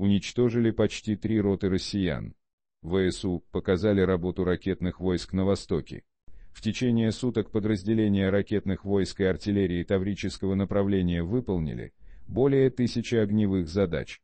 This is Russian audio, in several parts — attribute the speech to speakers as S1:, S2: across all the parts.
S1: уничтожили почти три роты россиян. ВСУ показали работу ракетных войск на Востоке. В течение суток подразделения ракетных войск и артиллерии таврического направления выполнили более тысячи огневых задач.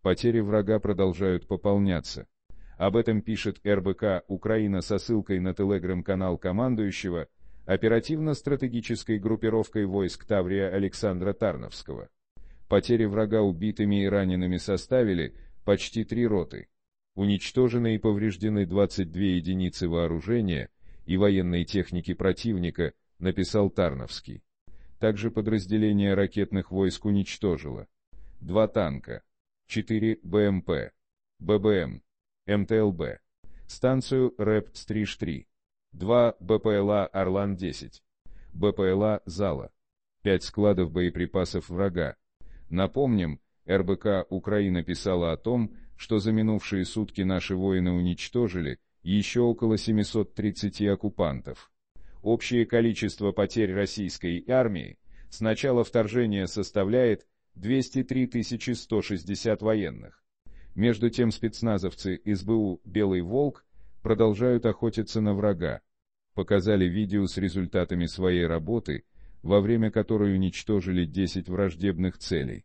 S1: Потери врага продолжают пополняться. Об этом пишет РБК «Украина» со ссылкой на телеграм-канал командующего оперативно-стратегической группировкой войск Таврия Александра Тарновского потери врага убитыми и ранеными составили почти три роты. Уничтожены и повреждены 22 единицы вооружения и военной техники противника, написал Тарновский. Также подразделение ракетных войск уничтожило. Два танка, 4 БМП, ББМ, МТЛБ, станцию РЭП-3-3, 2 БПЛА «Орлан-10», БПЛА «Зала», 5 складов боеприпасов врага, Напомним, РБК Украина писала о том, что за минувшие сутки наши воины уничтожили еще около 730 оккупантов. Общее количество потерь российской армии с начала вторжения составляет 203 160 военных. Между тем спецназовцы СБУ «Белый волк» продолжают охотиться на врага. Показали видео с результатами своей работы, во время которой уничтожили 10 враждебных целей.